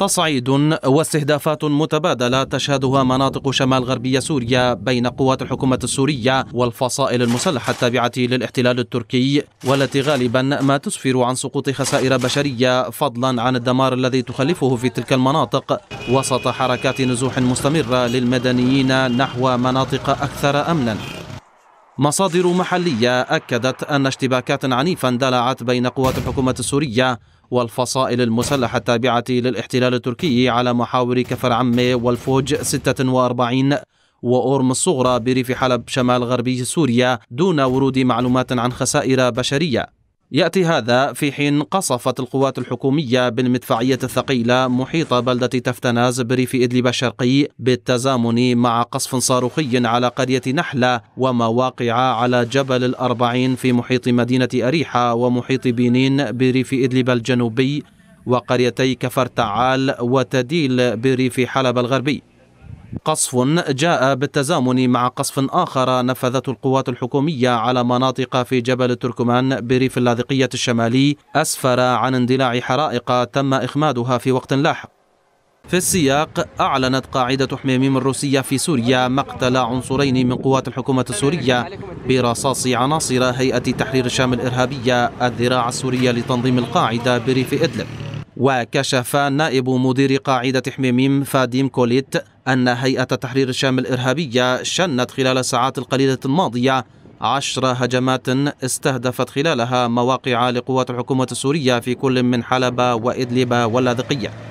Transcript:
تصعيد واستهدافات متبادلة تشهدها مناطق شمال غربية سوريا بين قوات الحكومة السورية والفصائل المسلحة التابعة للاحتلال التركي والتي غالبا ما تسفر عن سقوط خسائر بشرية فضلا عن الدمار الذي تخلفه في تلك المناطق وسط حركات نزوح مستمرة للمدنيين نحو مناطق أكثر أمنا مصادر محلية أكدت أن اشتباكات عنيفة اندلعت بين قوات الحكومة السورية والفصائل المسلحة التابعة للاحتلال التركي على محاور كفر عمي والفوج 46 وأورم الصغرى بريف حلب شمال غربي سوريا دون ورود معلومات عن خسائر بشرية يأتي هذا في حين قصفت القوات الحكومية بالمدفعية الثقيلة محيط بلدة تفتناز بريف إدلب الشرقي بالتزامن مع قصف صاروخي على قرية نحلة ومواقع على جبل الأربعين في محيط مدينة أريحة ومحيط بنين بريف إدلب الجنوبي وقريتي كفر تعال وتديل بريف حلب الغربي قصف جاء بالتزامن مع قصف آخر نفذته القوات الحكومية على مناطق في جبل تركمان بريف اللاذقية الشمالي أسفر عن اندلاع حرائق تم إخمادها في وقت لاحق في السياق أعلنت قاعدة حميميم الروسية في سوريا مقتل عنصرين من قوات الحكومة السورية برصاص عناصر هيئة تحرير الشام الإرهابية الذراع السورية لتنظيم القاعدة بريف إدلب وكشف نائب مدير قاعدة حميميم فاديم كوليت أن هيئة تحرير الشام الإرهابية شنت خلال الساعات القليلة الماضية عشر هجمات استهدفت خلالها مواقع لقوات الحكومة السورية في كل من حلب وإدلب واللاذقية